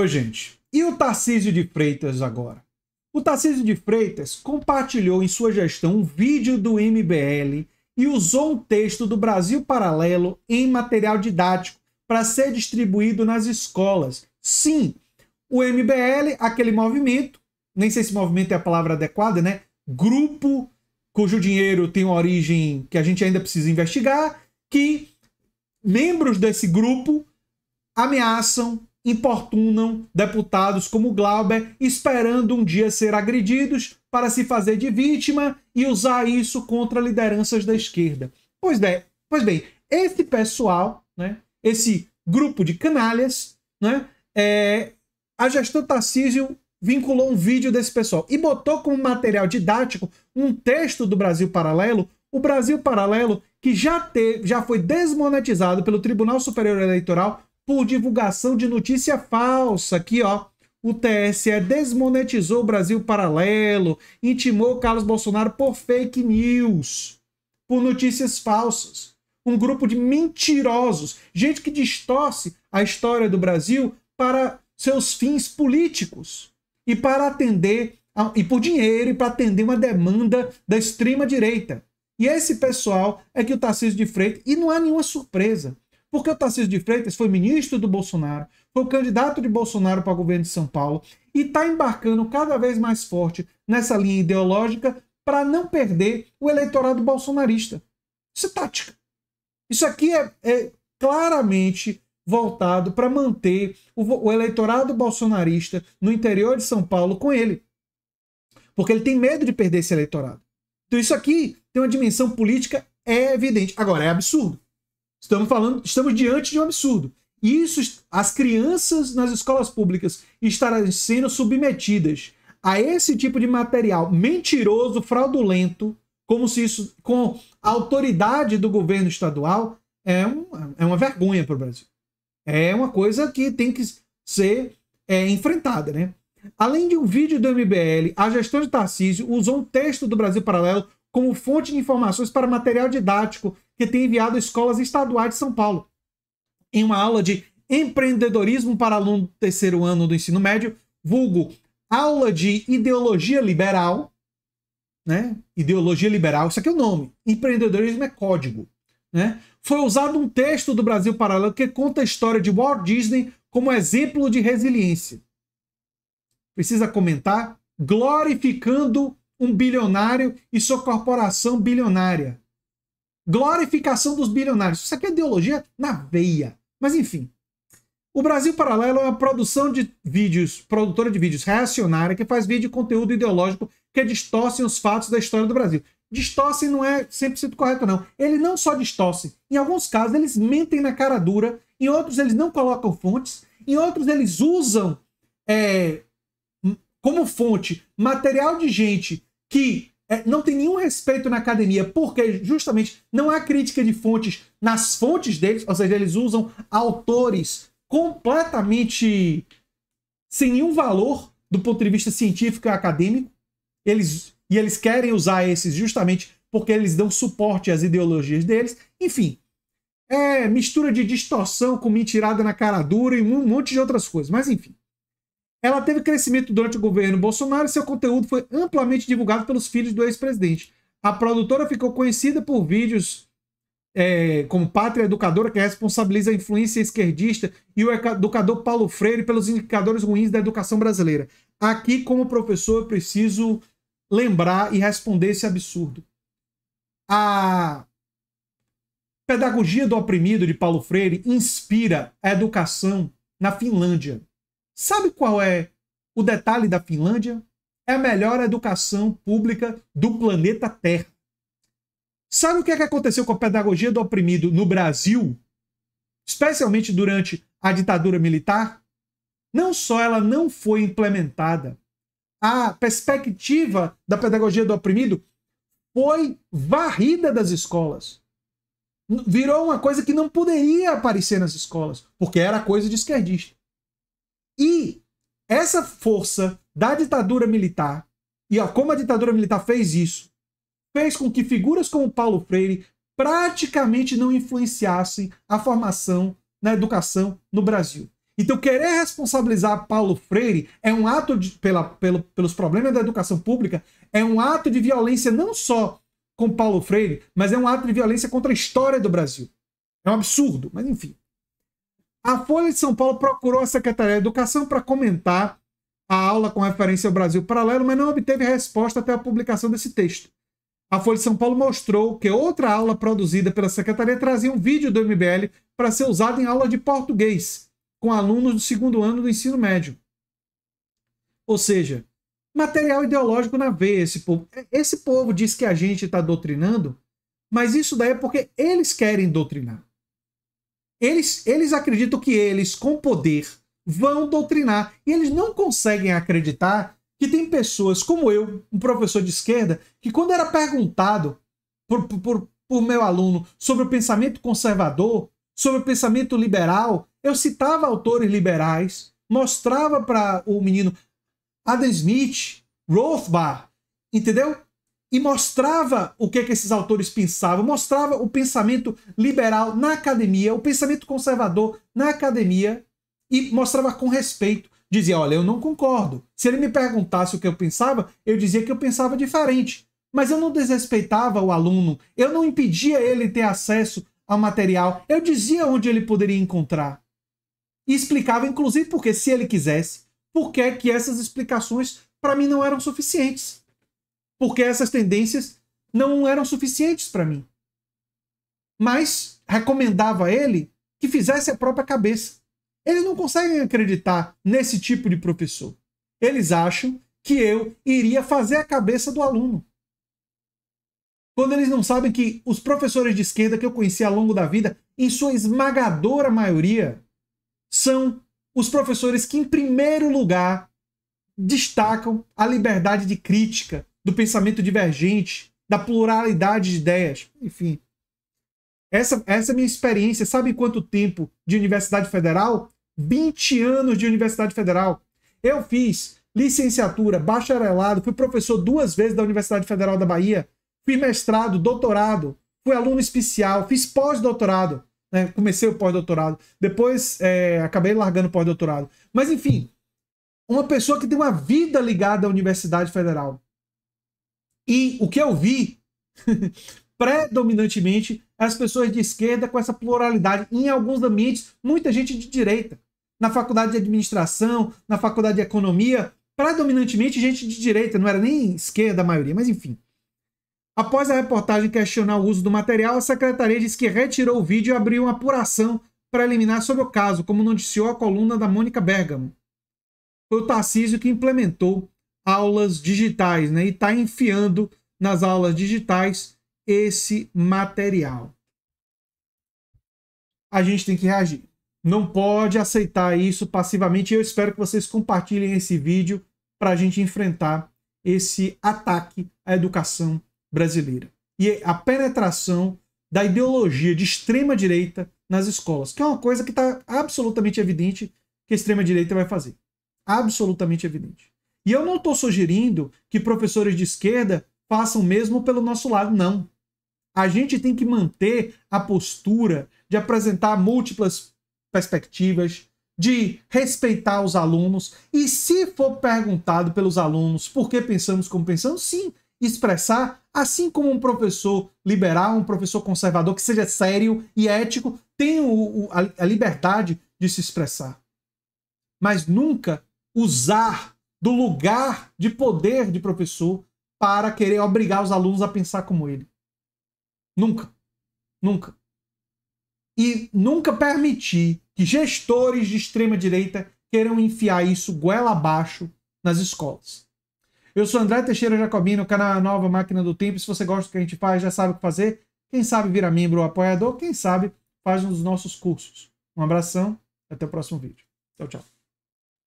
Pois, gente, e o Tarcísio de Freitas agora? O Tarcísio de Freitas compartilhou em sua gestão um vídeo do MBL e usou um texto do Brasil Paralelo em material didático para ser distribuído nas escolas. Sim, o MBL, aquele movimento, nem sei se movimento é a palavra adequada, né? Grupo cujo dinheiro tem uma origem que a gente ainda precisa investigar, que membros desse grupo ameaçam importunam deputados como Glauber, esperando um dia ser agredidos para se fazer de vítima e usar isso contra lideranças da esquerda. Pois, bem pois bem, esse pessoal, né, esse grupo de canalhas, né, é, a gestão Tarcísio vinculou um vídeo desse pessoal e botou como material didático um texto do Brasil Paralelo, o Brasil Paralelo que já, teve, já foi desmonetizado pelo Tribunal Superior Eleitoral por divulgação de notícia falsa. Aqui, ó. O TSE desmonetizou o Brasil Paralelo, intimou Carlos Bolsonaro por fake news, por notícias falsas. Um grupo de mentirosos, gente que distorce a história do Brasil para seus fins políticos e para atender a, e por dinheiro e para atender uma demanda da extrema direita. E esse pessoal é que o Tarcísio de Freitas e não há nenhuma surpresa. Porque o Tarcísio de Freitas foi ministro do Bolsonaro, foi candidato de Bolsonaro para o governo de São Paulo e está embarcando cada vez mais forte nessa linha ideológica para não perder o eleitorado bolsonarista. Isso é tática. Isso aqui é, é claramente voltado para manter o, o eleitorado bolsonarista no interior de São Paulo com ele. Porque ele tem medo de perder esse eleitorado. Então isso aqui tem uma dimensão política é evidente. Agora, é absurdo. Estamos falando, estamos diante de um absurdo. Isso, as crianças nas escolas públicas estarão sendo submetidas a esse tipo de material mentiroso, fraudulento, como se isso, com a autoridade do governo estadual, é, um, é uma vergonha para o Brasil. É uma coisa que tem que ser é, enfrentada, né? Além de um vídeo do MBL, a gestão de Tarcísio usou um texto do Brasil Paralelo como fonte de informações para material didático que tem enviado a escolas estaduais de São Paulo. Em uma aula de empreendedorismo para aluno do terceiro ano do ensino médio, vulgo aula de ideologia liberal, né? Ideologia liberal, isso aqui é o nome. Empreendedorismo é código, né? Foi usado um texto do Brasil Paralelo que conta a história de Walt Disney como exemplo de resiliência. Precisa comentar glorificando um bilionário e sua corporação bilionária. Glorificação dos bilionários. Isso aqui é ideologia na veia. Mas enfim. O Brasil Paralelo é uma produção de vídeos, produtora de vídeos reacionária que faz vídeo e conteúdo ideológico que distorce os fatos da história do Brasil. Distorce não é 100% correto, não. Ele não só distorce. Em alguns casos, eles mentem na cara dura. Em outros, eles não colocam fontes. Em outros, eles usam é, como fonte material de gente que é, não tem nenhum respeito na academia, porque justamente não há crítica de fontes nas fontes deles, ou seja, eles usam autores completamente sem nenhum valor do ponto de vista científico e acadêmico. Eles, e eles querem usar esses justamente porque eles dão suporte às ideologias deles. Enfim, é mistura de distorção com mentirada na cara dura e um monte de outras coisas, mas enfim. Ela teve crescimento durante o governo Bolsonaro e seu conteúdo foi amplamente divulgado pelos filhos do ex-presidente. A produtora ficou conhecida por vídeos é, como Pátria Educadora, que responsabiliza a influência esquerdista, e o educador Paulo Freire pelos indicadores ruins da educação brasileira. Aqui, como professor, eu preciso lembrar e responder esse absurdo. A pedagogia do oprimido de Paulo Freire inspira a educação na Finlândia. Sabe qual é o detalhe da Finlândia? É a melhor educação pública do planeta Terra. Sabe o que, é que aconteceu com a pedagogia do oprimido no Brasil? Especialmente durante a ditadura militar? Não só ela não foi implementada, a perspectiva da pedagogia do oprimido foi varrida das escolas. Virou uma coisa que não poderia aparecer nas escolas, porque era coisa de esquerdista essa força da ditadura militar, e ó, como a ditadura militar fez isso, fez com que figuras como Paulo Freire praticamente não influenciassem a formação na educação no Brasil. Então, querer responsabilizar Paulo Freire é um ato de, pela, pelo, pelos problemas da educação pública, é um ato de violência não só com Paulo Freire, mas é um ato de violência contra a história do Brasil. É um absurdo, mas enfim. A Folha de São Paulo procurou a Secretaria de Educação para comentar a aula com referência ao Brasil Paralelo, mas não obteve resposta até a publicação desse texto. A Folha de São Paulo mostrou que outra aula produzida pela Secretaria trazia um vídeo do MBL para ser usado em aula de português com alunos do segundo ano do ensino médio. Ou seja, material ideológico na veia. Esse povo, esse povo diz que a gente está doutrinando, mas isso daí é porque eles querem doutrinar. Eles, eles acreditam que eles, com poder, vão doutrinar. E eles não conseguem acreditar que tem pessoas como eu, um professor de esquerda, que quando era perguntado por, por, por meu aluno sobre o pensamento conservador, sobre o pensamento liberal, eu citava autores liberais, mostrava para o menino Adam Smith, Rothbard, entendeu? e mostrava o que, que esses autores pensavam, mostrava o pensamento liberal na academia, o pensamento conservador na academia, e mostrava com respeito. Dizia: Olha, eu não concordo. Se ele me perguntasse o que eu pensava, eu dizia que eu pensava diferente. Mas eu não desrespeitava o aluno, eu não impedia ele ter acesso ao material, eu dizia onde ele poderia encontrar. E explicava, inclusive, porque se ele quisesse, por que essas explicações para mim não eram suficientes porque essas tendências não eram suficientes para mim. Mas recomendava a ele que fizesse a própria cabeça. Eles não conseguem acreditar nesse tipo de professor. Eles acham que eu iria fazer a cabeça do aluno. Quando eles não sabem que os professores de esquerda que eu conheci ao longo da vida, em sua esmagadora maioria, são os professores que, em primeiro lugar, destacam a liberdade de crítica, do pensamento divergente, da pluralidade de ideias, enfim. Essa, essa é a minha experiência. Sabe quanto tempo de Universidade Federal? 20 anos de Universidade Federal. Eu fiz licenciatura, bacharelado, fui professor duas vezes da Universidade Federal da Bahia, fui mestrado, doutorado, fui aluno especial, fiz pós-doutorado, né? comecei o pós-doutorado, depois é, acabei largando o pós-doutorado. Mas enfim, uma pessoa que tem uma vida ligada à Universidade Federal. E o que eu vi, predominantemente, é as pessoas de esquerda com essa pluralidade. Em alguns ambientes, muita gente de direita. Na faculdade de administração, na faculdade de economia, predominantemente gente de direita, não era nem esquerda a maioria, mas enfim. Após a reportagem questionar o uso do material, a secretaria diz que retirou o vídeo e abriu uma apuração preliminar sobre o caso, como noticiou a coluna da Mônica Bergamo. Foi o Tarcísio que implementou aulas digitais, né? E está enfiando nas aulas digitais esse material. A gente tem que reagir. Não pode aceitar isso passivamente. Eu espero que vocês compartilhem esse vídeo para a gente enfrentar esse ataque à educação brasileira e a penetração da ideologia de extrema direita nas escolas, que é uma coisa que está absolutamente evidente que a extrema direita vai fazer. Absolutamente evidente. E eu não estou sugerindo que professores de esquerda façam o mesmo pelo nosso lado, não. A gente tem que manter a postura de apresentar múltiplas perspectivas, de respeitar os alunos e, se for perguntado pelos alunos por que pensamos como pensamos, sim, expressar, assim como um professor liberal, um professor conservador que seja sério e ético, tem o, o, a, a liberdade de se expressar. Mas nunca usar do lugar de poder de professor para querer obrigar os alunos a pensar como ele. Nunca. Nunca. E nunca permitir que gestores de extrema direita queiram enfiar isso goela abaixo nas escolas. Eu sou André Teixeira Jacobino, canal Nova Máquina do Tempo. Se você gosta do que a gente faz, já sabe o que fazer. Quem sabe vira membro ou apoiador, quem sabe faz um dos nossos cursos. Um abração, até o próximo vídeo. Tchau, tchau.